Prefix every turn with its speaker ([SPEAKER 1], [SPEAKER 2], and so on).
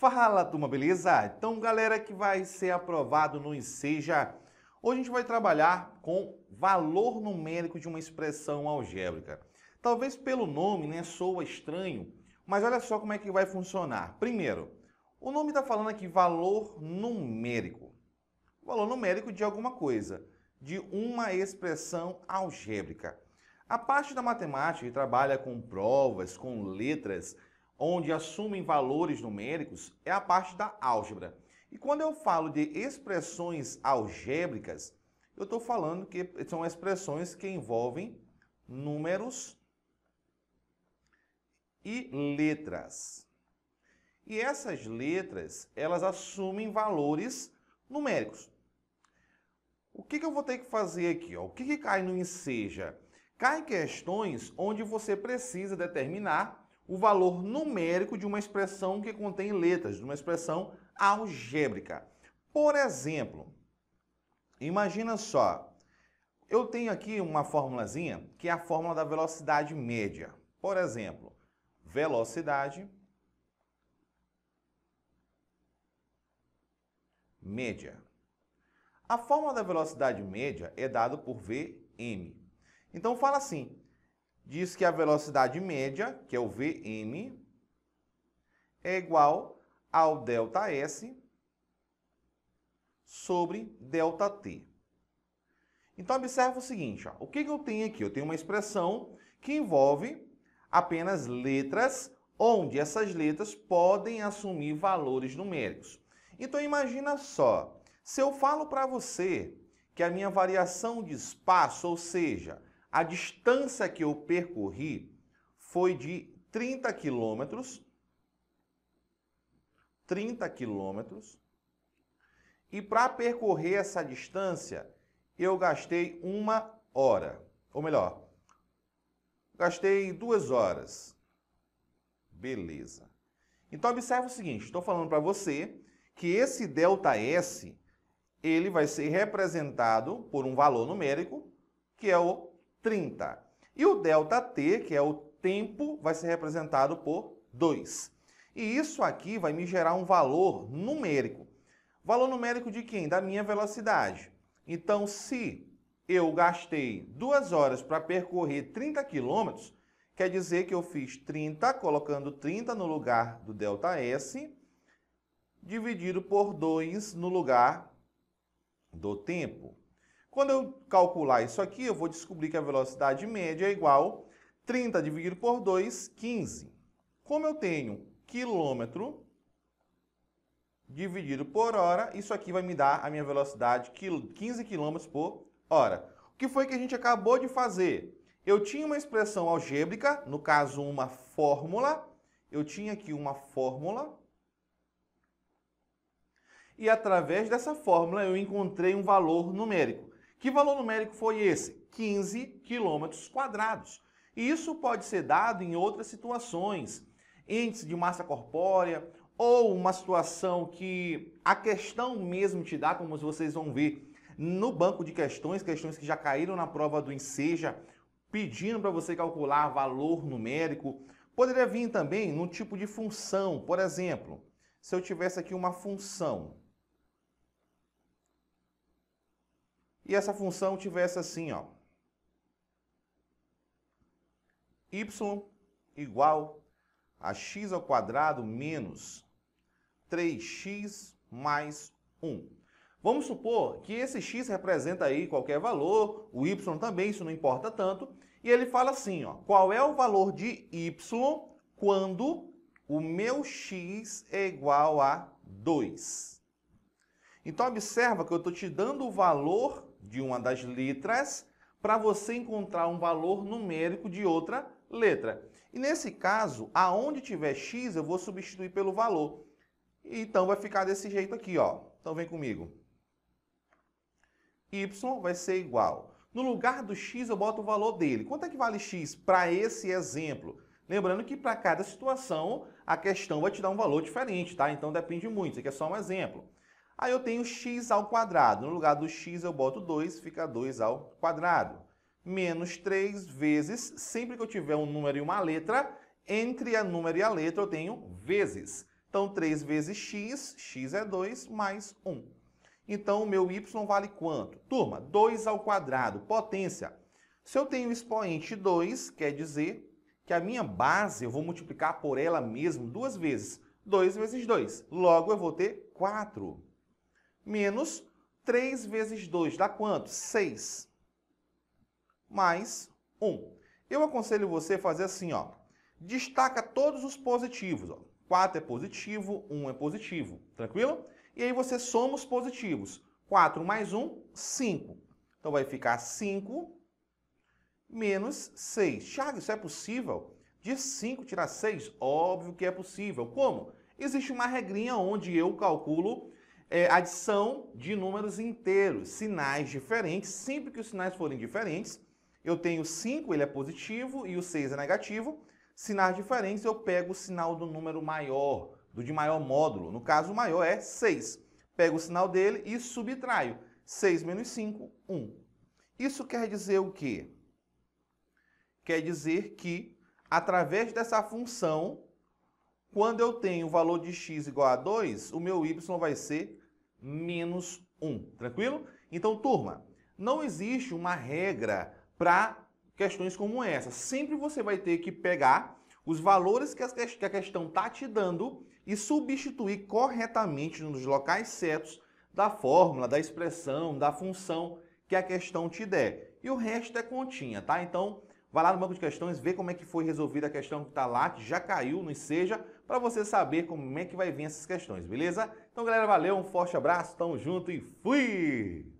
[SPEAKER 1] Fala turma, beleza? Então, galera que vai ser aprovado no Enseja, hoje a gente vai trabalhar com valor numérico de uma expressão algébrica. Talvez pelo nome, né, soa estranho, mas olha só como é que vai funcionar. Primeiro, o nome está falando aqui valor numérico. Valor numérico de alguma coisa, de uma expressão algébrica. A parte da matemática que trabalha com provas, com letras, onde assumem valores numéricos, é a parte da álgebra. E quando eu falo de expressões algébricas, eu estou falando que são expressões que envolvem números e letras. E essas letras, elas assumem valores numéricos. O que, que eu vou ter que fazer aqui? Ó? O que, que cai no enseja? Cai questões onde você precisa determinar o valor numérico de uma expressão que contém letras, de uma expressão algébrica. Por exemplo, imagina só, eu tenho aqui uma formulazinha que é a fórmula da velocidade média. Por exemplo, velocidade média. A fórmula da velocidade média é dada por Vm. Então fala assim, diz que a velocidade média, que é o Vm, é igual ao delta S sobre delta T. Então, observa o seguinte, ó. o que, que eu tenho aqui? Eu tenho uma expressão que envolve apenas letras, onde essas letras podem assumir valores numéricos. Então, imagina só, se eu falo para você que a minha variação de espaço, ou seja, a distância que eu percorri foi de 30 quilômetros, 30 quilômetros, e para percorrer essa distância eu gastei uma hora, ou melhor, gastei duas horas. Beleza. Então observe o seguinte, estou falando para você que esse delta S ele vai ser representado por um valor numérico que é o 30. E o delta t, que é o tempo, vai ser representado por 2. E isso aqui vai me gerar um valor numérico. Valor numérico de quem? Da minha velocidade. Então, se eu gastei duas horas para percorrer 30 quilômetros, quer dizer que eu fiz 30, colocando 30 no lugar do delta S, dividido por 2 no lugar do tempo. Quando eu calcular isso aqui, eu vou descobrir que a velocidade média é igual 30 dividido por 2, 15. Como eu tenho quilômetro dividido por hora, isso aqui vai me dar a minha velocidade 15 km por hora. O que foi que a gente acabou de fazer? Eu tinha uma expressão algébrica, no caso uma fórmula, eu tinha aqui uma fórmula, e através dessa fórmula eu encontrei um valor numérico. Que valor numérico foi esse? 15 quilômetros quadrados. E isso pode ser dado em outras situações, índice de massa corpórea ou uma situação que a questão mesmo te dá, como vocês vão ver no banco de questões, questões que já caíram na prova do Enseja, pedindo para você calcular valor numérico. Poderia vir também no tipo de função, por exemplo, se eu tivesse aqui uma função e essa função tivesse assim, ó, y igual a x ao quadrado menos 3x mais 1. Vamos supor que esse x representa aí qualquer valor, o y também, isso não importa tanto, e ele fala assim, ó, qual é o valor de y quando o meu x é igual a 2? Então observa que eu estou te dando o valor de uma das letras para você encontrar um valor numérico de outra letra. E nesse caso, aonde tiver x, eu vou substituir pelo valor. Então vai ficar desse jeito aqui, ó. Então vem comigo. y vai ser igual. No lugar do x eu boto o valor dele. Quanto é que vale x para esse exemplo? Lembrando que para cada situação a questão vai te dar um valor diferente, tá? Então depende muito. Isso aqui é só um exemplo. Aí eu tenho x ao quadrado. No lugar do x eu boto 2, fica 2 ao quadrado. Menos 3 vezes, sempre que eu tiver um número e uma letra, entre a número e a letra eu tenho vezes. Então 3 vezes x, x é 2, mais 1. Então o meu y vale quanto? Turma, 2 ao quadrado, potência. Se eu tenho expoente 2, quer dizer que a minha base eu vou multiplicar por ela mesmo duas vezes. 2 vezes 2, logo eu vou ter 4 menos 3 vezes 2 dá quanto? 6. Mais 1. Eu aconselho você a fazer assim, ó. Destaca todos os positivos, ó. 4 é positivo, 1 é positivo, tranquilo? E aí você soma os positivos. 4 mais 1, 5. Então vai ficar 5 menos 6. Thiago, isso é possível? De 5 tirar 6? Óbvio que é possível. Como? Existe uma regrinha onde eu calculo é, adição de números inteiros, sinais diferentes. Sempre que os sinais forem diferentes, eu tenho 5, ele é positivo, e o 6 é negativo. Sinais diferentes, eu pego o sinal do número maior, do de maior módulo. No caso, o maior é 6. Pego o sinal dele e subtraio. 6 menos 5, 1. Isso quer dizer o quê? Quer dizer que, através dessa função, quando eu tenho o valor de x igual a 2, o meu y vai ser menos 1, tranquilo? Então, turma, não existe uma regra para questões como essa. Sempre você vai ter que pegar os valores que a questão está te dando e substituir corretamente nos locais certos da fórmula, da expressão, da função que a questão te der. E o resto é continha, tá? Então, Vá lá no banco de questões, vê como é que foi resolvida a questão que está lá, que já caiu no Seja, para você saber como é que vai vir essas questões, beleza? Então, galera, valeu, um forte abraço, tamo junto e fui!